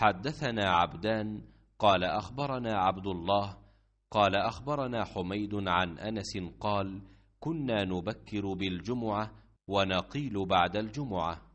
حدثنا عبدان قال اخبرنا عبد الله قال اخبرنا حميد عن انس قال كنا نبكر بالجمعه ونقيل بعد الجمعه